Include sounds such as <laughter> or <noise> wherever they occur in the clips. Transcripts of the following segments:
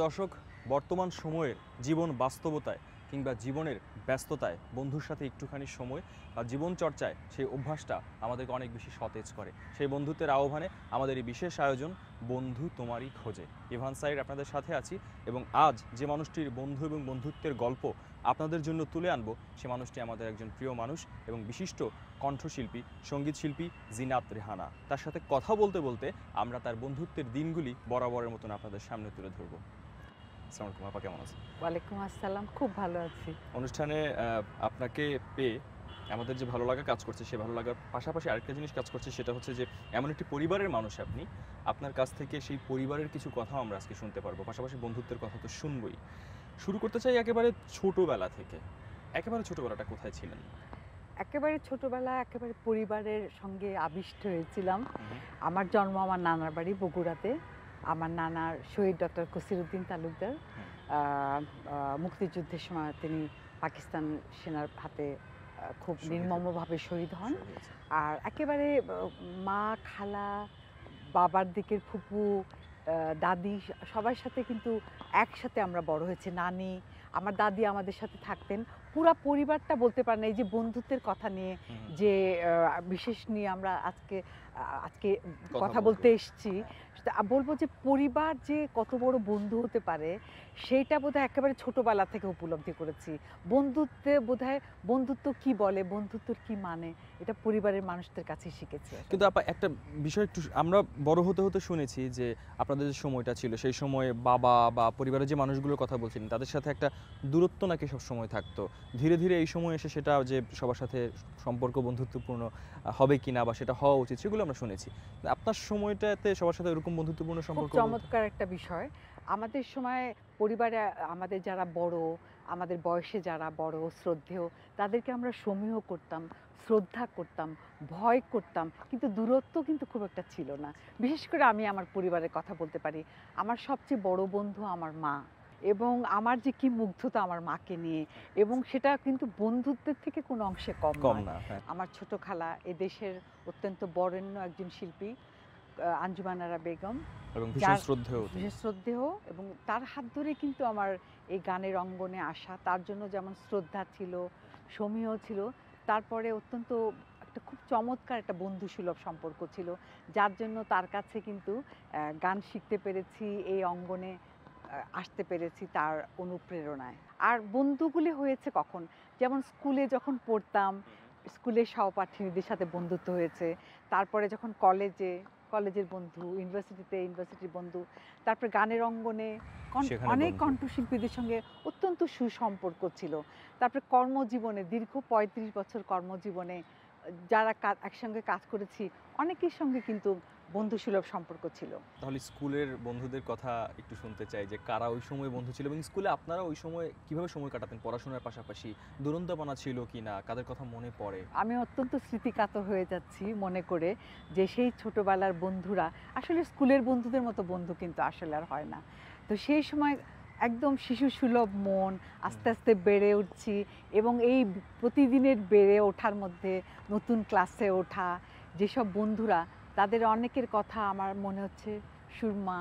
প্রিয় দর্শক বর্তমান সময়ের জীবন বাস্তবতায় কিংবা জীবনের ব্যস্ততায় বন্ধুর সাথে একটুখানি সময় বা জীবন চর্চায় সেই অভ্যাসটা আমাদেরকে অনেক বেশি সতেজ করে সেই বন্ধুত্বের আহ্বানে আমাদের এই বিশেষ আয়োজন বন্ধু তোমারই খোঁজে ইভান সাইড আপনাদের সাথে আছি এবং আজ যে মানুষটির বন্ধু এবং বন্ধুত্বের গল্প আপনাদের জন্য তুলে আনবো সে মানুষটি আমাদের একজন প্রিয় মানুষ এবং বিশিষ্ট কণ্ঠশিল্পী সঙ্গীত শিল্পী জিনাত রেহানা তার সাথে কথা বলতে বলতে আমরা তার বন্ধুত্বের দিনগুলি বরাবরের মতন আপনাদের সামনে তুলে ধরবো আসসালামু আলাইকুম আপা কেমন আছেন ওয়ালাইকুম আসসালাম খুব ভালো আছি অনুষ্ঠানে আপনাকে পেয়ে আমাদের যে ভালো লাগা কাজ করছে সে ভালো লাগার পাশাপাশি আরেকটা জিনিস কাজ করছে সেটা হচ্ছে যে এমন একটি পরিবারের মানুষ আপনি আপনার কাছ থেকে সেই পরিবারের কিছু কথাও আমরা আজকে শুনতে পারবো পাশাপাশি বন্ধুত্বের কথা তো শুনবই শুরু করতে চাই একেবারে ছোটোবেলা থেকে একেবারে ছোটোবেলাটা কোথায় ছিলেন একেবারে ছোটবেলা একেবারে পরিবারের সঙ্গে আবিষ্ট হয়েছিলাম আমার জন্ম আমার নানার বাড়ি বগুড়াতে আমার নানার শহীদ ডক্টর কসিরুদ্দিন তালুকদার হ্যাঁ। মুক্তিযুদ্ধের সময় তিনি পাকিস্তান সেনার হাতে খুব নির্মমভাবে শহীদ হন আর একেবারে মা খালা বাবার দিকের ফুপু দাদি সবার সাথে কিন্তু একসাথে আমরা বড় হয়েছে নানি আমার দাদি আমাদের সাথে থাকতেন পুরা পরিবারটা বলতে পারেন এই যে বন্ধুত্বের কথা নিয়ে যে বিশেষ নিয়ে আমরা আজকে আজকে কথা বলতে এসছি বলবো যে পরিবার যে কত বড় বন্ধু হতে পারে সেইটা বোধহয় একেবারে ছোটোবেলা থেকে উপলব্ধি করেছি বন্ধুত্বে বোধহয় বন্ধুত্ব কি বলে বন্ধুত্বর কি মানে এটা পরিবারের মানুষদের কাছে শিখেছি কিন্তু আপা একটা বিষয় একটু আমরা বড় হতে হতে শুনেছি যে আপনাদের যে সময়টা ছিল সেই সময়ে বাবা বা পরিবারের যে মানুষগুলোর কথা বলছেন তাদের সাথে একটা দূরত্ব নাকি সব সময় থাকতো ধীরে ধীরে এই সময় এসে সেটা যে সবার সাথে সম্পর্ক বন্ধুত্বপূর্ণ হবে কিনা বা সেটা হওয়া উচিত সেগুলো আমরা শুনেছি আপনার সময়টাতে সবার সাথে এরকম বন্ধুত্বপূর্ণ সম্পর্ক চমৎকার একটা বিষয় আমাদের সময় পরিবারে আমাদের যারা বড় আমাদের বয়সে যারা বড় শ্রদ্ধেয় তাদেরকে আমরা সমীহ করতাম শ্রদ্ধা করতাম ভয় করতাম কিন্তু দূরত্ব কিন্তু খুব একটা ছিল না বিশেষ করে আমি আমার পরিবারের কথা বলতে পারি আমার সবচেয়ে বড় বন্ধু আমার মা এবং আমার যে কি মুগ্ধতা আমার মাকে নিয়ে এবং সেটা কিন্তু বন্ধুত্বের থেকে কোনো অংশে কম না হ্যাঁ। আমার ছোট খালা এদেশের অত্যন্ত বরেণ্য একজন শিল্পী আঞ্জুমানারা বেগম এবং শ্রদ্ধেয় শ্রদ্ধেয় এবং তার হাত ধরে কিন্তু আমার এই গানের অঙ্গনে আসা তার জন্য যেমন শ্রদ্ধা ছিল সমীহ ছিল তারপরে অত্যন্ত একটা খুব চমৎকার একটা বন্ধুসুলভ সম্পর্ক ছিল যার জন্য তার কাছে কিন্তু গান শিখতে পেরেছি এই অঙ্গনে আসতে পেরেছি তার অনুপ্রেরণায় আর বন্ধুগুলি হয়েছে কখন যেমন স্কুলে যখন পড়তাম স্কুলের সহপাঠীদের সাথে বন্ধুত্ব হয়েছে তারপরে যখন কলেজে কলেজের বন্ধু ইউনিভার্সিটিতে ইউনিভার্সিটির বন্ধু তারপরে গানের অঙ্গনে অনেক কণ্ঠশিল্পীদের সঙ্গে অত্যন্ত সুসম্পর্ক ছিল তারপরে কর্মজীবনে দীর্ঘ ৩৫ বছর কর্মজীবনে যারা একসঙ্গে কাজ করেছি অনেকের সঙ্গে কিন্তু বন্ধুসুলভ সম্পর্ক ছিল তাহলে স্কুলের বন্ধুদের কথা একটু শুনতে চাই যে কারা ওই সময় বন্ধু ছিল এবং স্কুলে আপনারা ওই সময় কিভাবে সময় কাটাতেন পড়াশোনার পাশাপাশি দুরন্তপনা ছিল কি না কাদের কথা মনে পড়ে আমি অত্যন্ত স্মৃতিকাতর হয়ে যাচ্ছি মনে করে যে সেই ছোটবেলার বন্ধুরা আসলে স্কুলের বন্ধুদের মতো বন্ধু কিন্তু আসলে আর হয় না তো সেই সময় একদম শিশু সুলভ মন আস্তে আস্তে বেড়ে উঠছি এবং এই প্রতিদিনের বেড়ে ওঠার মধ্যে নতুন ক্লাসে ওঠা যেসব বন্ধুরা তাদের অনেকের কথা আমার মনে হচ্ছে সুরমা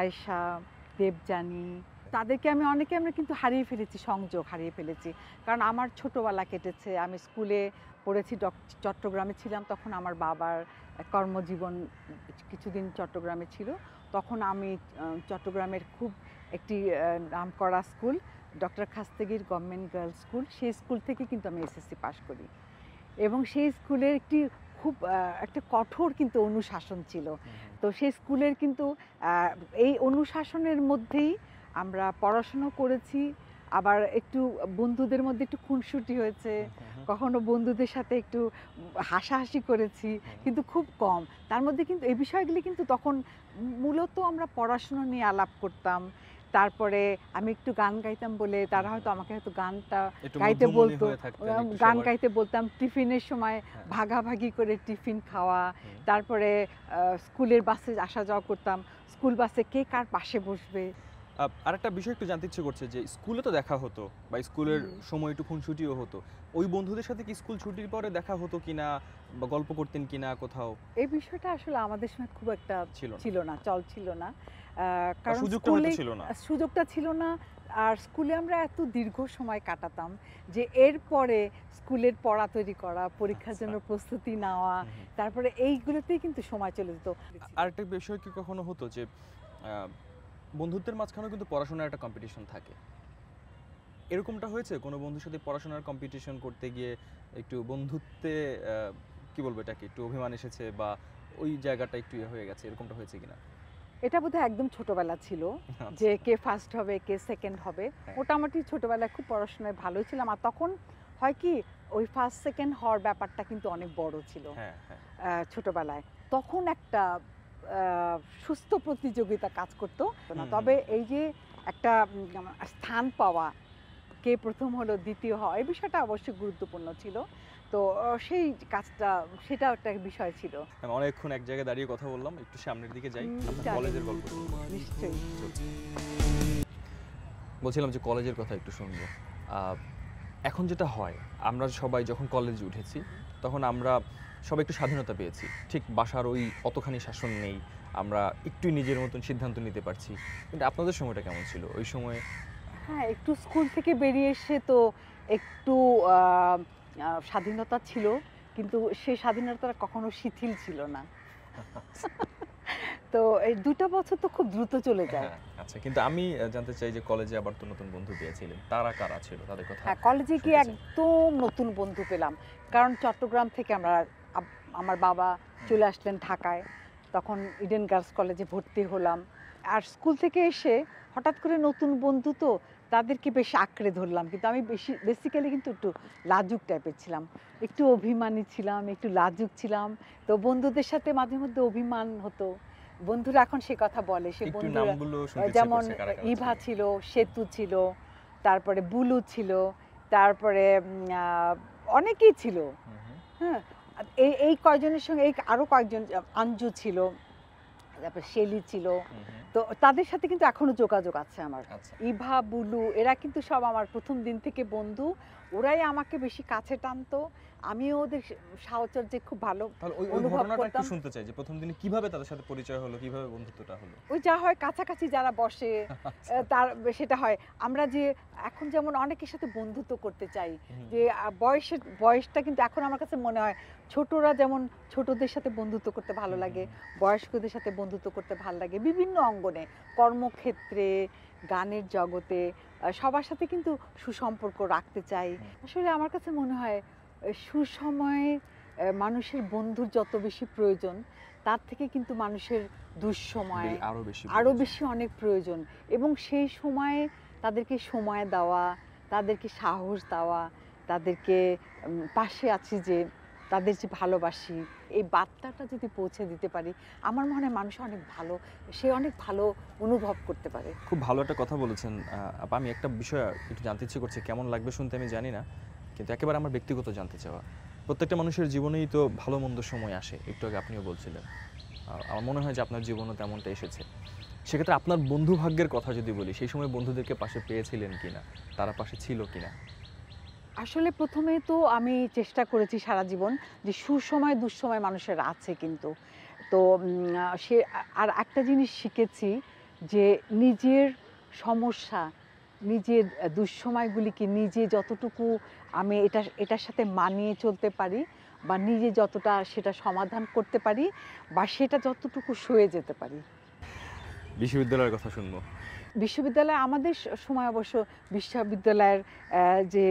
আয়েশা দেবযানী তাদেরকে আমি অনেকে আমরা কিন্তু হারিয়ে ফেলেছি সংযোগ হারিয়ে ফেলেছি কারণ আমার ছোটোবেলা কেটেছে আমি স্কুলে পড়েছি চট্টগ্রামে ছিলাম তখন আমার বাবার কর্মজীবন কিছুদিন চট্টগ্রামে ছিল তখন আমি চট্টগ্রামের খুব একটি নাম করা school doctor Khastagir government girls school সেই স্কুল থেকে কিন্তু আমি এসএসসি পাশ করি এবং সেই স্কুলের একটি খুব একটা কঠোর কিন্তু অনুশাসন ছিল তো সেই স্কুলের কিন্তু এই অনুশাসনের মধ্যেই আমরা পড়াশুনো করেছি আবার একটু বন্ধুদের মধ্যে একটু খুনসুটি হয়েছে কখনো বন্ধুদের সাথে একটু হাসাহাসি করেছি কিন্তু খুব কম তার মধ্যে কিন্তু এই বিষয়গুলি কিন্তু তখন মূলত আমরা পড়াশুনো নিয়ে আলাপ করতাম তারপরে আমি একটু গান গাইতাম বলে তারা হয়তো আমাকে হয়তো গানটা গাইতে বলতো গান গাইতে বলতাম টিফিনের সময় হ্যাঁ। ভাগাভাগি করে টিফিন খাওয়া তারপরে স্কুলের বাসে আসা যাওয়া করতাম স্কুল বাসে কে কার পাশে বসবে আরেকটা বিষয় একটু জানতে ইচ্ছে করছে যে স্কুলে তো দেখা হতো বা স্কুলের সময় একটু খুনসুটিও হতো ওই বন্ধুদের সাথে কি স্কুল ছুটির পরে দেখা হতো কিনা বা গল্প করতেন কিনা কোথাও এই বিষয়টা আসলে আমাদের সময় খুব একটা ছিল না চল ছিল না কারণ সুযোগটা ছিল না সুযোগটা ছিল না আর স্কুলে আমরা এত দীর্ঘ সময় কাটাতাম যে এর পরে স্কুলের পড়া তৈরি করা পরীক্ষার আচ্ছা। জন্য প্রস্তুতি নেওয়া তারপরে এইগুলোতেই কিন্তু সময় চলে যেত আরেকটা বিষয় কি কখনো হতো যে বন্ধুত্বের মাঝখানেও কিন্তু পড়াশোনার একটা কম্পিটিশন থাকে এরকমটা হয়েছে কোনো বন্ধুর সাথে পড়াশোনার কম্পিটিশন করতে গিয়ে একটু বন্ধুত্বে কি বলবো এটাকে একটু অভিমান এসেছে বা ওই জায়গাটা একটু ইয়ে হয়ে গেছে এরকমটা হয়েছে কিনা এটা বোধহয় একদম ছোটবেলা ছিল আচ্ছা। যে কে ফার্স্ট হবে কে সেকেন্ড হবে হ্যাঁ। মোটামুটি ছোটবেলায় খুব পড়াশোনায় ভালোই ছিলাম আর তখন হয় কি ওই ফার্স্ট সেকেন্ড হওয়ার ব্যাপারটা কিন্তু অনেক বড় ছিল হ্যাঁ, হ্যাঁ। ছোটবেলায় তখন একটা সুস্থ প্রতিযোগিতা কাজ করতো না তবে এই যে একটা স্থান পাওয়া কে প্রথম হলো দ্বিতীয় হওয়া এই বিষয়টা অবশ্যই গুরুত্বপূর্ণ ছিল তো সেই কাজটা সেটাও একটা বিষয় ছিল অনেকক্ষণ এক জায়গায় দাঁড়িয়ে কথা বললাম একটু সামনের দিকে যাই কলেজের গল্প নিশ্চয়ই বলছিলাম যে কলেজের কথা একটু শুনবো এখন যেটা হয় আমরা সবাই যখন কলেজে উঠেছি তখন আমরা সবাই একটু স্বাধীনতা পেয়েছি ঠিক বাসার ওই অতখানি শাসন নেই আমরা একটু নিজের মতন সিদ্ধান্ত নিতে পারছি কিন্তু আপনাদের সময়টা কেমন ছিল ওই সময়ে হ্যাঁ একটু স্কুল থেকে বেরিয়ে এসে তো একটু স্বাধীনতা ছিল কিন্তু সেই স্বাধীনতা কখনো শিথিল ছিল না তো এই দুটো বছর তো খুব দ্রুত চলে যায় হ্যাঁ, আচ্ছা কিন্তু আমি জানতে চাই যে কলেজে আবার তো নতুন বন্ধু পেয়েছিলেন তারা কারা ছিল তাদের কথা হ্যাঁ কলেজে কি একদম নতুন বন্ধু পেলাম কারণ চট্টগ্রাম থেকে আমরা আমার বাবা চলে আসলেন ঢাকায় তখন ইডেন গার্লস কলেজে ভর্তি হলাম আর স্কুল থেকে এসে হঠাৎ করে নতুন বন্ধু তো তাদেরকে বেশ আঁকড়ে ধরলাম কিন্তু আমি বেশি বেসিক্যালি কিন্তু একটু লাজুক টাইপের ছিলাম একটু অভিমানী ছিলাম একটু লাজুক ছিলাম তো বন্ধুদের সাথে মাঝে মধ্যে অভিমান হতো বন্ধুরা এখন সে কথা বলে সে বন্ধুরা যেমন ইভা ছিল সেতু ছিল তারপরে বুলু ছিল তারপরে অনেকেই ছিল হ্যাঁ এই এই কয়জনের সঙ্গে এই আরও কয়েকজন আঞ্জু ছিল তারপর শেলি ছিল তো তাদের সাথে কিন্তু এখনো যোগাযোগ আছে আমার আচ্ছা। ইভা বুলু এরা কিন্তু সব আমার প্রথম দিন থেকে বন্ধু ওরাই আমাকে বেশি কাছে টানতো আমিও ওদের সাহচর্য খুব ভালো শুনতে চাই যে প্রথম দিনে কিভাবে তাদের সাথে পরিচয় হলো কিভাবে বন্ধুত্বটা হলো ওই যা হয় কাছাকাছি যারা বসে <laughs> আচ্ছা। তার সেটা হয় আমরা যে এখন যেমন অনেকের সাথে বন্ধুত্ব করতে চাই যে বয়সের বয়সটা কিন্তু এখন আমার কাছে মনে হয় ছোটরা যেমন ছোটদের সাথে বন্ধুত্ব করতে ভালো লাগে বয়স্কদের সাথে বন্ধুত্ব করতে ভালো লাগে বিভিন্ন অঙ্গনে কর্মক্ষেত্রে গানের জগতে সবার সাথে কিন্তু সুসম্পর্ক রাখতে চাই আসলে আমার কাছে মনে হয় সুসময়ে মানুষের বন্ধুর যত বেশি প্রয়োজন তার থেকে কিন্তু মানুষের দুঃসময় আরও বেশি আরও বেশি অনেক প্রয়োজন এবং সেই সময়ে তাদেরকে সময় দেওয়া তাদেরকে সাহস দেওয়া তাদেরকে পাশে আছি যে তাদের যে ভালোবাসি এই বার্তাটা যদি পৌঁছে দিতে পারি আমার মনে হয় মানুষ অনেক ভালো সে অনেক ভালো অনুভব করতে পারে খুব ভালো একটা কথা বলেছেন আপা আমি একটা বিষয় একটু জানতে ইচ্ছে করছে কেমন লাগবে শুনতে আমি জানি না কিন্তু একেবারে আমার ব্যক্তিগত জানতে চাওয়া প্রত্যেকটা মানুষের জীবনেই তো ভালো মন্দ সময় আসে একটু আগে আপনিও বলছিলেন আমার মনে হয় যে আপনার জীবনও তেমনটা এসেছে সেক্ষেত্রে আপনার বন্ধু ভাগ্যের কথা যদি বলি সেই সময় বন্ধুদেরকে পাশে পেয়েছিলেন কিনা তারা পাশে ছিল কিনা আসলে প্রথমে তো আমি চেষ্টা করেছি সারা জীবন যে সুসময় দুঃসময় মানুষের আছে কিন্তু তো সে আর একটা জিনিস শিখেছি যে নিজের সমস্যা নিজের দুঃসময়গুলিকে নিজে যতটুকু আমি এটা এটার সাথে মানিয়ে চলতে পারি বা নিজে যতটা সেটা সমাধান করতে পারি বা সেটা যতটুকু সয়ে যেতে পারি বিশ্ববিদ্যালয়ের কথা শুনবো বিশ্ববিদ্যালয় আমাদের সময় অবশ্য বিশ্ববিদ্যালয়ের যে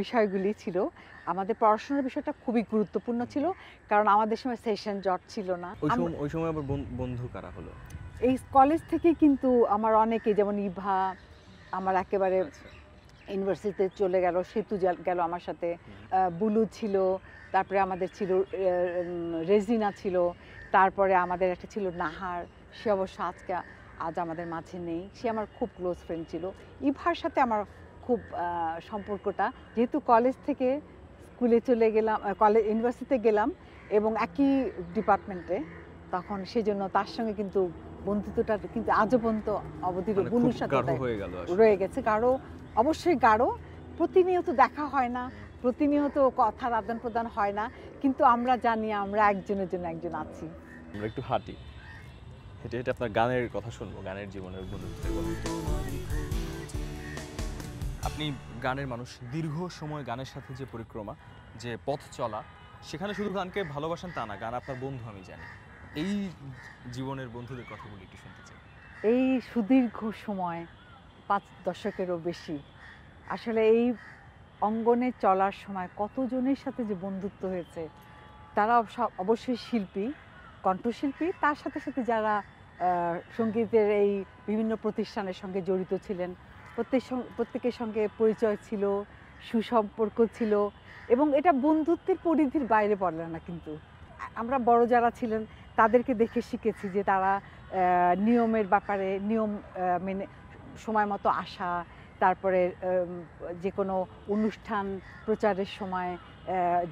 বিষয়গুলি ছিল আমাদের পড়াশোনার বিষয়টা খুবই গুরুত্বপূর্ণ ছিল কারণ আমাদের সময় সেশন জট ছিল না ওই সময় আবার বন্ধু কারা হলো এই কলেজ থেকে কিন্তু আমার অনেকে যেমন ইভা আমার একেবারে আচ্ছা। ইউনিভার্সিটিতে চলে গেল সেতু গেল আমার সাথে বুলু ছিল তারপরে আমাদের ছিল রেজিনা ছিল তারপরে আমাদের একটা ছিল নাহার সে অবশ্য আজকে আজ আমাদের মাঝে নেই সে আমার খুব ক্লোজ ফ্রেন্ড ছিল ইভার সাথে আমার খুব সম্পর্কটা যেহেতু কলেজ থেকে স্কুলে চলে গেলাম কলেজ ইউনিভার্সিটিতে গেলাম এবং একই ডিপার্টমেন্টে তখন সেজন্য তার সঙ্গে কিন্তু বন্ধুত্বটা কিন্তু আজও পর্যন্ত অবধি রবুনুর সাথে রয়ে গেছে গাঢ় অবশ্যই গাঢ় প্রতিনিয়ত দেখা হয় না প্রতিনিয়ত কথার আদান প্রদান হয় না কিন্তু আমরা জানি আমরা একজনের জন্য একজন আছি আমরা একটু হাঁটি হেঁটে হেঁটে আপনার গানের কথা শুনবো গানের জীবনের বন্ধুত্বের আপনি গানের মানুষ দীর্ঘ সময় গানের সাথে যে পরিক্রমা যে পথ চলা সেখানে শুধু গানকে ভালোবাসেন তা না গান আপনার বন্ধু আমি জানি এই জীবনের বন্ধুদের বলি একটু শুনতে চাই এই সুদীর্ঘ সময় পাঁচ দশকেরও বেশি আসলে এই অঙ্গনে চলার সময় কতজনের সাথে যে বন্ধুত্ব হয়েছে তারা অবশ্যই শিল্পী কণ্ঠশিল্পী তার সাথে সাথে যারা সঙ্গীতের এই বিভিন্ন প্রতিষ্ঠানের সঙ্গে জড়িত ছিলেন প্রত্যেক প্রত্যেকের সঙ্গে পরিচয় ছিল সুসম্পর্ক ছিল এবং এটা বন্ধুত্বের পরিধির বাইরে পড়লেন না কিন্তু আমরা বড় যারা ছিলেন তাদেরকে দেখে শিখেছি যে তারা নিয়মের ব্যাপারে নিয়ম মেনে সময় মতো আসা তারপরে যে কোনো অনুষ্ঠান প্রচারের সময়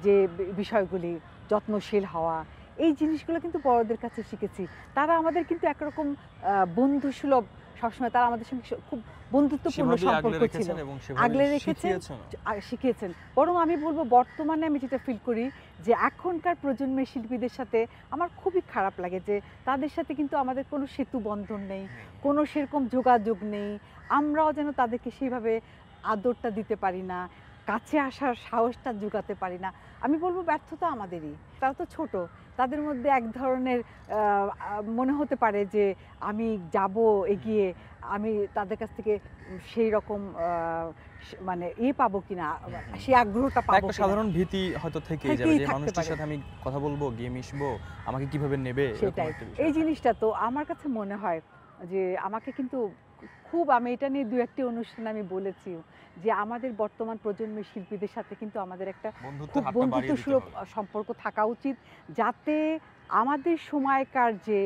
যে বিষয়গুলি যত্নশীল হওয়া এই জিনিসগুলো কিন্তু বড়দের কাছে শিখেছি তারা আমাদের কিন্তু একরকম বন্ধুসুলভ সবসময় তারা আমাদের সঙ্গে খুব বন্ধুত্বপূর্ণ সম্পর্ক ছিল আগলে রেখেছেন শিখিয়েছেন বরং আমি বলবো বর্তমানে আমি যেটা ফিল করি যে এখনকার প্রজন্মের শিল্পীদের সাথে আমার খুবই খারাপ লাগে যে তাদের সাথে কিন্তু আমাদের কোনো সেতু বন্ধন নেই হ্যাঁ। কোনো সেরকম যোগাযোগ নেই আমরাও যেন তাদেরকে সেইভাবে আদরটা দিতে পারি না কাছে আসার সাহসটা যোগাতে পারি না আমি বলবো ব্যর্থতা আমাদেরই তারা তো ছোট তাদের মধ্যে এক ধরনের মনে হতে পারে যে আমি যাব এগিয়ে আমি তাদের কাছ থেকে সেই রকম মানে ই পাবো কিনা সেই আগ্রহটা পাবো একটা সাধারণ ভীতি হয়তো থেকে যাবে যে মানুষের সাথে আমি কথা বলবো গিয়ে মিশবো আমাকে কিভাবে নেবে সেটাই এই জিনিসটা তো আমার কাছে মনে হয় যে আমাকে কিন্তু খুব আমি এটা নিয়ে দু একটি অনুষ্ঠানে আমি বলেছি যে আমাদের বর্তমান প্রজন্মের শিল্পীদের সাথে কিন্তু আমাদের একটা খুব বন্ধুত্ব সুলভ সম্পর্ক থাকা উচিত যাতে আমাদের সময়কার যে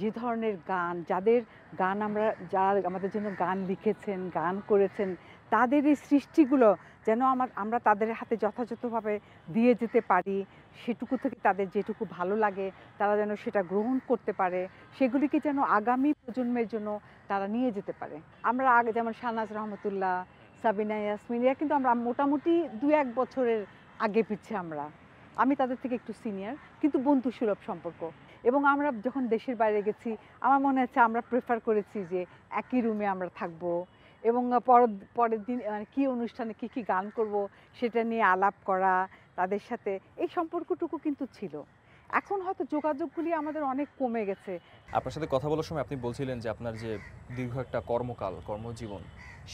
যে ধরনের গান যাদের গান আমরা যারা আমাদের জন্য গান লিখেছেন গান করেছেন তাদের এই সৃষ্টিগুলো যেন আমার আমরা তাদের হাতে যথাযথভাবে দিয়ে যেতে পারি সেটুকু থেকে তাদের যেটুকু ভালো লাগে তারা যেন সেটা গ্রহণ করতে পারে সেগুলিকে যেন আগামী প্রজন্মের জন্য তারা নিয়ে যেতে পারে আমরা আগে যেমন শাহনাজ রহমতুল্লাহ সাবিনা এরা কিন্তু আমরা মোটামুটি দু এক বছরের আগে পিছিয়ে আমরা আমি তাদের থেকে একটু সিনিয়র কিন্তু বন্ধু সুলভ সম্পর্ক এবং আমরা যখন দেশের বাইরে গেছি আমার মনে হচ্ছে আমরা প্রেফার করেছি যে একই রুমে আমরা থাকবো এবং পর পরের দিন মানে অনুষ্ঠানে কি কি গান করব সেটা নিয়ে আলাপ করা তাদের সাথে এই সম্পর্কটুকু কিন্তু ছিল এখন হয়তো যোগাযোগগুলি আমাদের অনেক কমে গেছে আপনার সাথে কথা বলার সময় আপনি বলছিলেন যে আপনার যে দীর্ঘ একটা কর্মকাল কর্মজীবন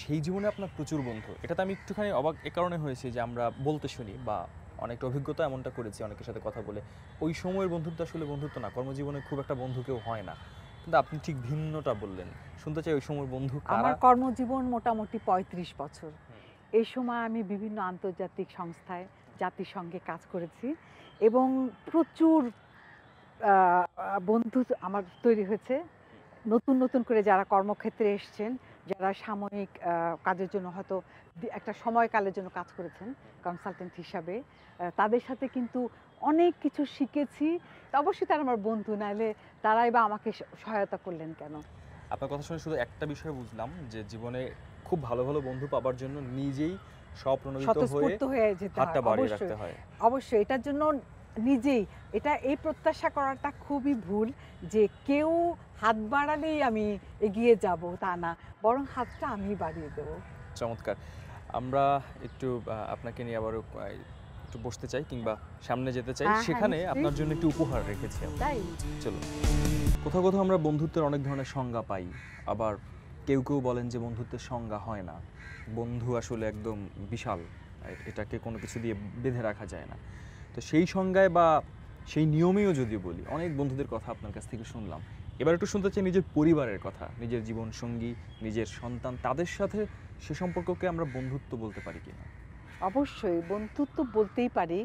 সেই জীবনে আপনার প্রচুর বন্ধু এটাতে আমি একটুখানি অবাক এ কারণে হয়েছে যে আমরা বলতে শুনি বা অনেকটা অভিজ্ঞতা এমনটা করেছি অনেকের সাথে কথা বলে ওই সময়ের বন্ধুত্ব আসলে বন্ধুত্ব না কর্মজীবনে খুব একটা বন্ধু কেউ হয় না কিন্তু আপনি ঠিক ভিন্নটা বললেন শুনতে চাই ওই সময় বন্ধু আমার কর্মজীবন মোটামুটি ৩৫ বছর এই সময় আমি বিভিন্ন আন্তর্জাতিক সংস্থায় জাতিসংঘে কাজ করেছি এবং প্রচুর বন্ধু আমার তৈরি হয়েছে নতুন নতুন করে যারা কর্মক্ষেত্রে এসছেন যারা সাময়িক কাজের জন্য হয়তো একটা সময়কালের জন্য কাজ করেছেন কনসালটেন্ট হিসাবে তাদের সাথে কিন্তু অনেক কিছু শিখেছি অবশ্যই তারা আমার বন্ধু নাইলে তারাই বা আমাকে সহায়তা করলেন কেন আপনার কথা শুনে শুধু একটা বিষয় বুঝলাম যে জীবনে খুব ভালো ভালো বন্ধু পাবার জন্য নিজেই স্বপ্রণোদিত হয়ে হাতটা বাড়িয়ে অবশ্যই এটার জন্য নিজেই এটা এই প্রত্যাশা করাটা খুবই ভুল যে কেউ হাত বাড়ালেই আমি এগিয়ে যাব তা না বরং হাতটা আমি বাড়িয়ে দেবো চমৎকার আমরা একটু আপনাকে নিয়ে আবারও একটু বসতে চাই কিংবা সামনে যেতে চাই হ্যাঁ, হ্যাঁ, সেখানে আপনার জন্য একটু উপহার রেখেছি তাই চলো কোথাও কোথাও আমরা বন্ধুত্বের অনেক ধরনের সংজ্ঞা পাই আবার কেউ কেউ বলেন যে বন্ধুত্বের সংজ্ঞা হয় না বন্ধু আসলে একদম বিশাল এটাকে কোনো কিছু দিয়ে বেঁধে রাখা যায় না তো সেই সংজ্ঞায় বা সেই নিয়মেও যদি বলি অনেক বন্ধুদের কথা আপনার কাছ থেকে শুনলাম এবার একটু শুনতে চাই নিজের পরিবারের কথা নিজের জীবন সঙ্গী নিজের সন্তান তাদের সাথে সে সম্পর্ককে আমরা বন্ধুত্ব বলতে পারি কিনা অবশ্যই বন্ধুত্ব বলতেই পারি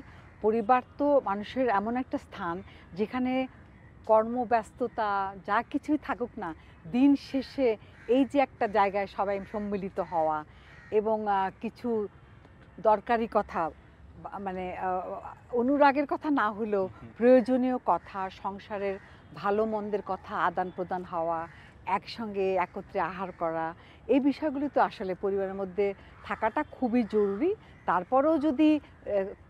পরিবার তো মানুষের এমন একটা স্থান যেখানে কর্মব্যস্ততা যা কিছুই থাকুক না দিন শেষে এই যে একটা জায়গায় সবাই সম্মিলিত হওয়া এবং কিছু দরকারি কথা মানে অনুরাগের কথা না হলেও প্রয়োজনীয় কথা সংসারের ভালো মন্দের কথা আদান প্রদান হওয়া একসঙ্গে একত্রে আহার করা এই বিষয়গুলি তো আসলে পরিবারের মধ্যে থাকাটা খুবই জরুরি তারপরেও যদি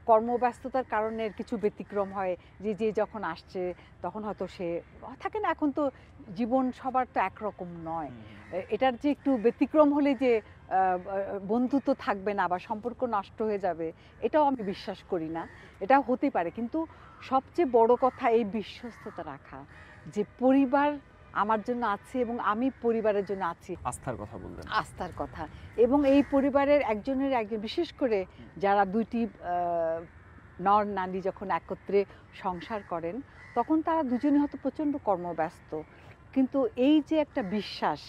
কর্মব্যস্ততার কারণে কিছু ব্যতিক্রম হয় যে যে যখন আসছে তখন হয়তো সে থাকে না এখন তো জীবন সবার তো একরকম নয় এটার যে একটু ব্যতিক্রম হলে যে বন্ধুত্ব থাকবে না বা সম্পর্ক নষ্ট হয়ে যাবে এটাও আমি বিশ্বাস করি না এটা হতে পারে কিন্তু সবচেয়ে বড় কথা এই বিশ্বস্ততা রাখা যে পরিবার আমার জন্য আছে এবং আমি পরিবারের জন্য আছি আস্থার কথা বললেন আস্থার কথা এবং এই পরিবারের একজনের একজন বিশেষ করে যারা দুইটি নর নারী যখন একত্রে সংসার করেন তখন তারা দুজনে হয়তো প্রচণ্ড কর্মব্যস্ত কিন্তু এই যে একটা বিশ্বাস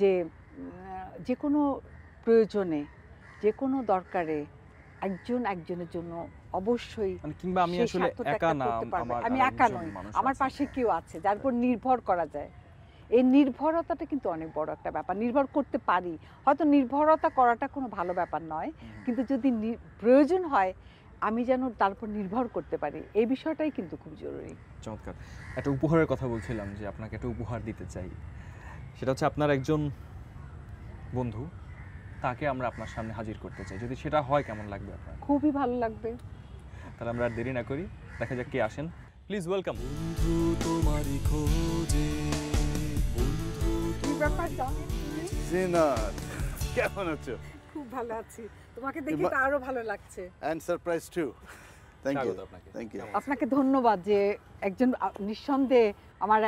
যে যে কোনো প্রয়োজনে যে কোনো দরকারে একজন একজনের জন্য অবশ্যই মানে কিংবা আমি আসলে একা না আমি একা নই আমার পাশে কেউ আছে যার উপর নির্ভর করা যায় এই নির্ভরতাটা কিন্তু অনেক বড় একটা ব্যাপার নির্ভর করতে পারি হয়তো নির্ভরতা করাটা কোনো ভালো ব্যাপার নয় কিন্তু যদি প্রয়োজন হয় আমি যেন তার উপর নির্ভর করতে পারি এই বিষয়টাই কিন্তু খুব জরুরি চমৎকার একটা উপহারের কথা বলছিলাম যে আপনাকে একটা উপহার দিতে চাই সেটা হচ্ছে আপনার একজন বন্ধু তাকে আমরা আপনার সামনে হাজির করতে চাই যদি সেটা হয় কেমন লাগবে আপনার খুবই ভালো লাগবে তাহলে আমরা আর দেরি না করি দেখা যাক কে আসেন প্লিজ ওয়েলকাম বন্ধু তোমারই খোঁজে কি ব্যাপারটা কেমন আছো খুব ভালো আছি তোমাকে দেখে তো আরো ভালো লাগছে এন্ড সারপ্রাইজ টু আপনাকে ধন্যবাদ যে একজন নিঃসন্দেহে আমার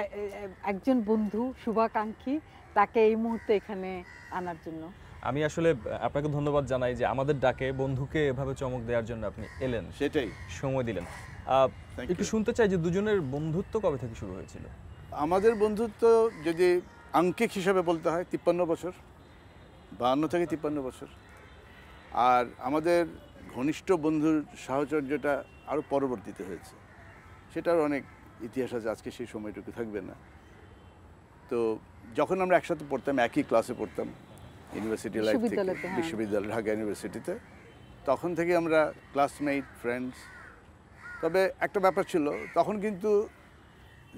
একজন বন্ধু শুভাকাঙ্ক্ষী তাকে এই মুহূর্তে এখানে আনার জন্য আমি আসলে আপনাকে ধন্যবাদ জানাই যে আমাদের ডাকে বন্ধুকে এভাবে চমক দেওয়ার জন্য আপনি এলেন সেটাই সময় দিলেন একটু শুনতে চাই যে দুজনের বন্ধুত্ব কবে থেকে শুরু হয়েছিল আমাদের বন্ধুত্ব যদি আঙ্কিক হিসাবে বলতে হয় তিপ্পান্ন বছর বাহান্ন থেকে তিপ্পান্ন বছর আর আমাদের ঘনিষ্ঠ বন্ধুর সাহচর্যটা আরও পরবর্তীতে হয়েছে সেটার অনেক ইতিহাস আছে আজকে সেই সময়টুকু থাকবে না তো যখন আমরা একসাথে পড়তাম একই ক্লাসে পড়তাম ইউনিভার্সিটি লাইফ থেকে হ্যাঁ। বিশ্ববিদ্যালয় ঢাকা ইউনিভার্সিটিতে তখন থেকে আমরা ক্লাসমেট ফ্রেন্ডস তবে একটা ব্যাপার ছিল তখন কিন্তু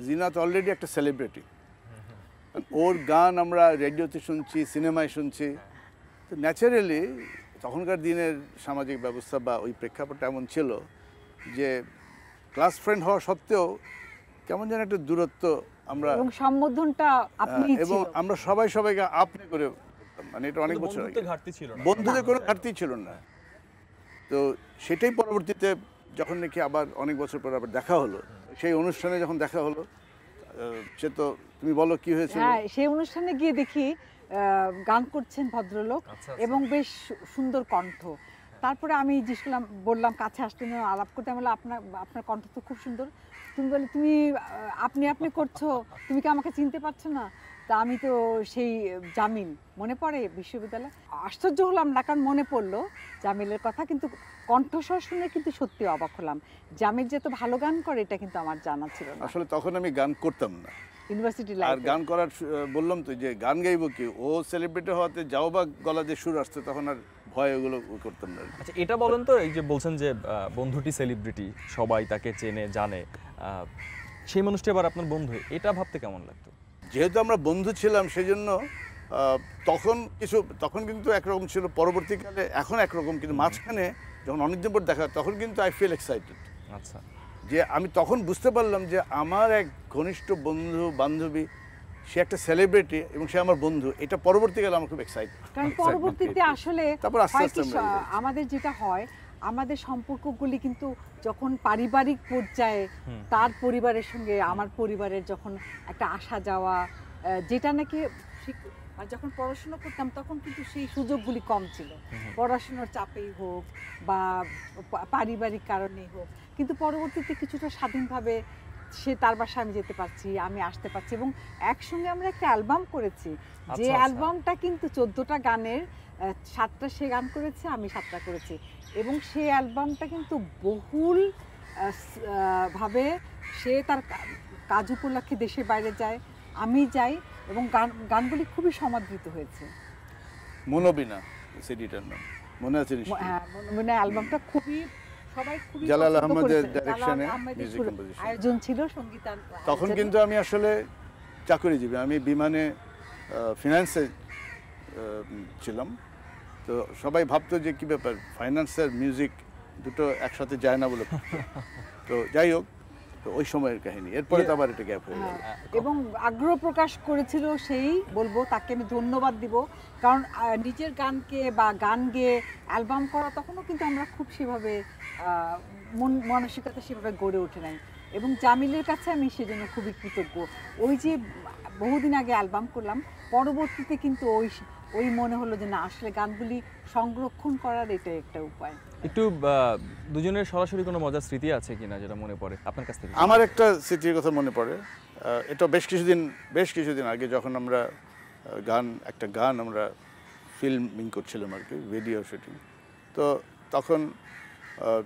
জিনাত অলরেডি একটা সেলিব্রিটি ওর গান আমরা রেডিওতে শুনছি সিনেমায় শুনছি তো ন্যাচারালি তখনকার দিনের সামাজিক ব্যবস্থা বা ওই প্রেক্ষাপট এমন ছিল যে ক্লাস ফ্রেন্ড হওয়া সত্ত্বেও কেমন যেন একটা দূরত্ব আমরা এবং সম্বোধনটা এবং আমরা সবাই সবাইকে আপনি করে করতাম মানে এটা অনেক বছর বন্ধুদের কোনো হ্যাঁ। ঘাটতি ছিল না তো সেটাই পরবর্তীতে যখন নাকি আবার অনেক বছর পর আবার দেখা হলো সেই অনুষ্ঠানে যখন দেখা হলো সে তো তুমি বলো কি হয়েছে হ্যাঁ, সেই অনুষ্ঠানে গিয়ে দেখি গান করছেন ভদ্রলোক আচ্ছা, আচ্ছা। এবং বেশ সুন্দর কণ্ঠ তারপরে আমি জিজ্ঞেস বললাম কাছে আসতে আলাপ করতে আমি আপনার আপনার কণ্ঠ তো খুব সুন্দর তুমি বলে তুমি আপনি আপনি করছো তুমি কি আমাকে চিনতে পারছো না তা আমি তো সেই জামিল মনে পড়ে বিশ্ববিদ্যালয়ে আশ্চর্য হলাম না কারণ মনে পড়লো জামিলের কথা কিন্তু কণ্ঠস্বর শুনে কিন্তু সত্যি অবাক হলাম জামিল যে তো ভালো গান করে এটা কিন্তু আমার জানা ছিল না আসলে তখন আমি গান করতাম না ইউনিভার্সিটি আর গান করার বললাম তো যে গান গাইবো কি ও সেলিব্রিটি হওয়াতে যাও বা গলা যে সুর আসছে তখন আর ভয় ওগুলো করতাম না আচ্ছা এটা বলেন তো এই যে বলছেন যে বন্ধুটি সেলিব্রিটি সবাই তাকে চেনে জানে সেই মানুষটি আবার আপনার বন্ধু এটা ভাবতে কেমন লাগতো যেহেতু আমরা বন্ধু ছিলাম সেই জন্য তখন কিছু তখন কিন্তু একরকম ছিল পরবর্তীকালে এখন একরকম কিন্তু মাঝখানে যখন অনেকদিন পর দেখা তখন কিন্তু আই ফিল এক্সাইটেড আচ্ছা যে আমি তখন বুঝতে পারলাম যে আমার এক ঘনিষ্ঠ বন্ধু বান্ধবী সে একটা সেলিব্রিটি এবং সে আমার বন্ধু এটা পরবর্তীকালে আমার খুব এক্সাইটেড কারণ পরবর্তীতে আসলে তারপর আস্তে আস্তে আমাদের যেটা হয় আমাদের সম্পর্কগুলি কিন্তু যখন পারিবারিক পর্যায়ে তার পরিবারের সঙ্গে আমার পরিবারের যখন একটা আসা যাওয়া যেটা নাকি আর যখন পড়াশোনা করতাম তখন কিন্তু সেই সুযোগগুলি কম ছিল পড়াশোনার চাপেই হোক বা পারিবারিক কারণেই হোক কিন্তু পরবর্তীতে কিছুটা স্বাধীনভাবে সে তার বাসায় আমি যেতে পারছি আমি আসতে পারছি এবং একসঙ্গে আমরা একটা অ্যালবাম করেছি আচ্ছা, যে আচ্ছা। অ্যালবামটা কিন্তু চোদ্দোটা গানের সাতটা সে গান করেছে আমি সাতটা করেছি এবং সে অ্যালবামটা কিন্তু বহুল ভাবে সে তার কাজ উপলক্ষে দেশের বাইরে যায় আমি যাই এবং গান গানগুলি খুবই সমাদৃত হয়েছে মনোবিনা সিডিটার নাম মনে আছে হ্যাঁ মনোবিনা অ্যালবামটা খুবই জালাল আহমদের ডাইরেকশনে মিউজিক কম্পোজিশন আয়োজন ছিল তখন কিন্তু আমি আসলে চাকরিজীবী আমি বিমানে ফিনান্সে ছিলাম তো সবাই ভাবতো যে কী ব্যাপার ফাইন্যান্সের মিউজিক দুটো একসাথে যায় না বলে তো যাই হোক ওই সময়ের কাহিনী এরপরে তো আবার এটা গ্যাপ হয়ে গেল হ্যাঁ, হ্যাঁ। এবং আগ্রহ প্রকাশ করেছিল সেই বলবো তাকে আমি ধন্যবাদ দিব কারণ নিজের গানকে বা গান গেয়ে অ্যালবাম করা তখনও কিন্তু আমরা খুব সেভাবে মন মানসিকতা সেভাবে গড়ে ওঠে নাই এবং জামিলের কাছে আমি সেজন্য খুবই কৃতজ্ঞ ওই যে বহুদিন আগে অ্যালবাম করলাম পরবর্তীতে কিন্তু ওই ওই মনে হলো যে না আসলে গানগুলি সংরক্ষণ করার এটাই একটা উপায় একটু দুজনের সরাসরি কোনো মজার স্মৃতি আছে কিনা যেটা মনে পড়ে আপনার কাছ থেকে আমার একটা স্মৃতির কথা মনে পড়ে এটা বেশ কিছুদিন বেশ কিছুদিন আগে যখন আমরা গান একটা গান আমরা ফিল্মিং করছিলাম আর কি ভিডিও শুটিং তো তখন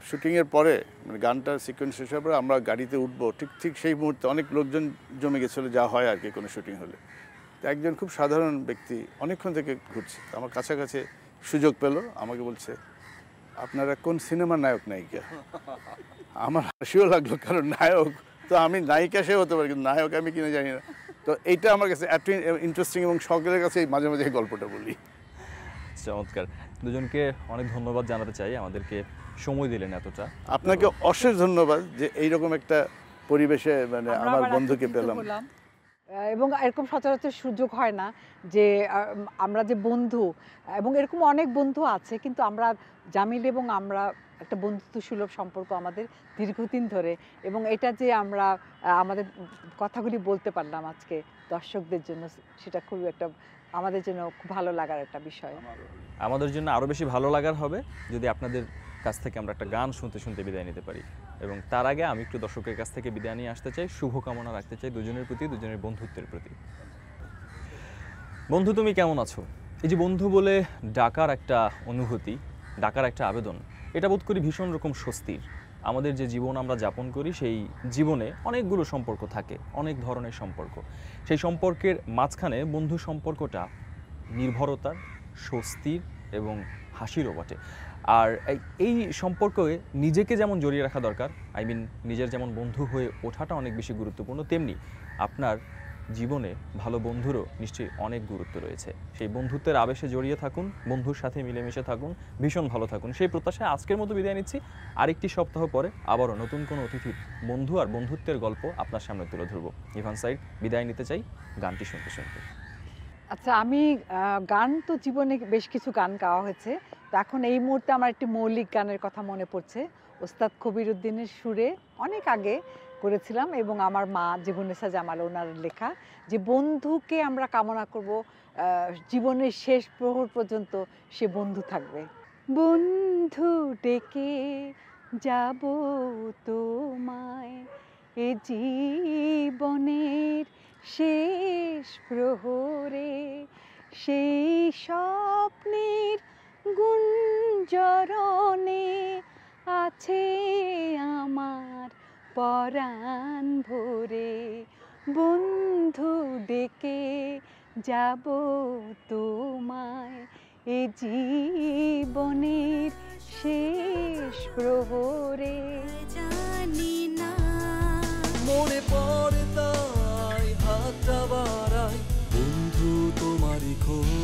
শুটিংয়ের পরে মানে গানটার সিকোয়েন্স শেষ হওয়ার পরে আমরা গাড়িতে উঠবো ঠিক ঠিক সেই মুহূর্তে অনেক লোকজন জমে গেছিলো যা হয় আর কি কোনো শুটিং হলে তো একজন খুব সাধারণ ব্যক্তি অনেকক্ষণ থেকে ঘুরছে আমার কাছাকাছি সুযোগ পেল আমাকে বলছে আপনারা কোন সিনেমার নায়ক নায়িকা আমার হাসিও লাগলো কারণ নায়ক তো আমি নায়িকা সে হতে পারি কিন্তু নায়ক আমি কিনে জানি না তো এইটা আমার কাছে এত ইন্টারেস্টিং এবং সকলের কাছে মাঝে মাঝে এই গল্পটা বলি চমৎকার দুজনকে অনেক ধন্যবাদ জানাতে চাই আমাদেরকে সময় দিলেন এতটা আপনাকে অশেষ ধন্যবাদ যে এইরকম একটা পরিবেশে মানে আমার বন্ধুকে পেলাম এবং এরকম সচরাচর সুযোগ হয় না যে আমরা যে বন্ধু এবং এরকম অনেক বন্ধু আছে কিন্তু আমরা জামিল এবং আমরা একটা বন্ধুত্ব সুলভ সম্পর্ক আমাদের দীর্ঘদিন ধরে এবং এটা যে আমরা আমাদের কথাগুলি বলতে পারলাম আজকে দর্শকদের জন্য সেটা খুবই একটা আমাদের জন্য খুব ভালো লাগার একটা বিষয় আমাদের জন্য আরও বেশি ভালো লাগার হবে যদি আপনাদের কাছ থেকে আমরা একটা গান শুনতে শুনতে বিদায় নিতে পারি এবং তার আগে আমি একটু দর্শকের কাছ থেকে বিদায় নিয়ে আসতে চাই শুভকামনা রাখতে চাই দুজনের প্রতি দুজনের বন্ধুত্বের প্রতি বন্ধু তুমি কেমন আছো এই যে বন্ধু বলে ডাকার একটা অনুভূতি ডাকার একটা আবেদন এটা বোধ করি ভীষণ রকম স্বস্তির আমাদের যে জীবন আমরা যাপন করি সেই জীবনে অনেকগুলো সম্পর্ক থাকে অনেক ধরনের সম্পর্ক সেই সম্পর্কের মাঝখানে বন্ধু সম্পর্কটা নির্ভরতার স্বস্তির এবং হাসিরও বটে আর এই সম্পর্কে নিজেকে যেমন জড়িয়ে রাখা দরকার আই মিন নিজের যেমন বন্ধু হয়ে ওঠাটা অনেক বেশি গুরুত্বপূর্ণ তেমনি আপনার জীবনে ভালো বন্ধুরও নিশ্চয়ই অনেক গুরুত্ব রয়েছে সেই বন্ধুত্বের আবেশে জড়িয়ে থাকুন বন্ধুর সাথে মিলেমিশে থাকুন ভীষণ ভালো থাকুন সেই প্রত্যাশায় আজকের মতো বিদায় নিচ্ছি আরেকটি সপ্তাহ পরে আবারও নতুন কোনো অতিথির বন্ধু আর বন্ধুত্বের গল্প আপনার সামনে তুলে ধরব ইভান সাইড বিদায় নিতে চাই গানটি শুনতে শুনতে আচ্ছা আমি গান তো জীবনে বেশ কিছু গান গাওয়া হয়েছে তো এখন এই মুহূর্তে আমার একটি মৌলিক গানের কথা মনে পড়ছে ওস্তাদ কবির উদ্দিনের সুরে অনেক আগে করেছিলাম এবং আমার মা জীবনেশা জামাল ওনার লেখা যে বন্ধুকে আমরা কামনা করব জীবনের শেষ প্রহর পর্যন্ত সে বন্ধু থাকবে বন্ধু ডেকে যাব তোমায় এ জীবনের শেষ প্রহরে সেই স্বপ্নের গুঞ্জরণে আছে আমার পরাণ ভরে বন্ধু ডেকে যাব তোমায় এ জীবনের শেষ প্রহরে জানি না মনে পড়ে যাবার বন্ধু তোমারই খোঁজ